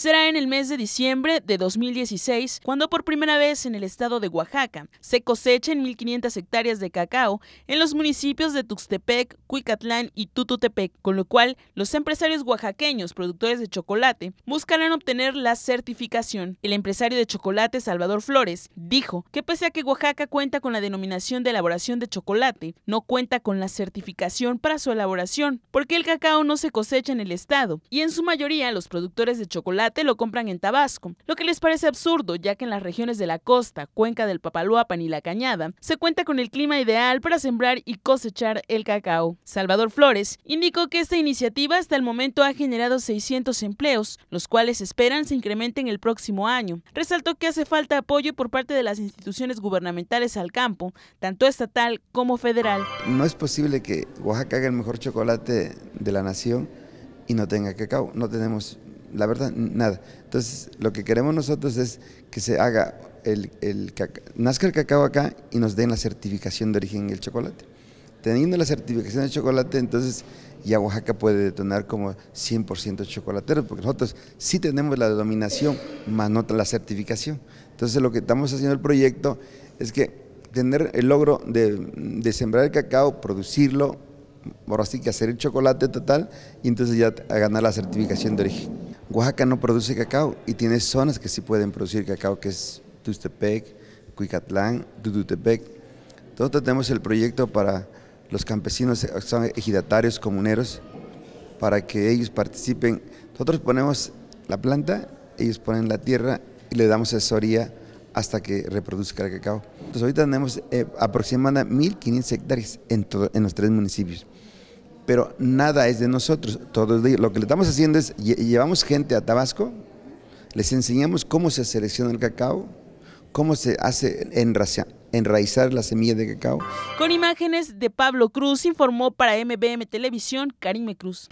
Será en el mes de diciembre de 2016 cuando por primera vez en el estado de Oaxaca se cosechen 1.500 hectáreas de cacao en los municipios de Tuxtepec, Cuicatlán y Tututepec, con lo cual los empresarios oaxaqueños productores de chocolate buscarán obtener la certificación. El empresario de chocolate Salvador Flores dijo que pese a que Oaxaca cuenta con la denominación de elaboración de chocolate, no cuenta con la certificación para su elaboración, porque el cacao no se cosecha en el estado y en su mayoría los productores de chocolate lo compran en Tabasco, lo que les parece absurdo ya que en las regiones de la costa, cuenca del Papaluapan y la Cañada, se cuenta con el clima ideal para sembrar y cosechar el cacao. Salvador Flores indicó que esta iniciativa hasta el momento ha generado 600 empleos, los cuales esperan se incrementen el próximo año. Resaltó que hace falta apoyo por parte de las instituciones gubernamentales al campo, tanto estatal como federal. No es posible que Oaxaca haga el mejor chocolate de la nación y no tenga cacao. No tenemos la verdad, nada. Entonces, lo que queremos nosotros es que se haga el, el nazca el cacao acá y nos den la certificación de origen del chocolate. Teniendo la certificación de chocolate, entonces ya Oaxaca puede detonar como 100% chocolatero, porque nosotros sí tenemos la denominación, más no la certificación. Entonces, lo que estamos haciendo el proyecto es que tener el logro de, sembrar el cacao, producirlo, por así que hacer el chocolate total y entonces ya ganar la certificación de origen. Oaxaca no produce cacao y tiene zonas que sí pueden producir cacao, que es Tustepec, Cuicatlán, Dudutepec. Nosotros tenemos el proyecto para los campesinos, eh, son ejidatarios, comuneros, para que ellos participen. Nosotros ponemos la planta, ellos ponen la tierra y le damos asesoría hasta que reproduzca el cacao. Entonces ahorita tenemos eh, aproximadamente 1.500 hectáreas en los tres municipios pero nada es de nosotros. Todo Lo que le estamos haciendo es, llevamos gente a Tabasco, les enseñamos cómo se selecciona el cacao, cómo se hace enraizar la semilla de cacao. Con imágenes de Pablo Cruz, informó para MBM Televisión Karime Cruz.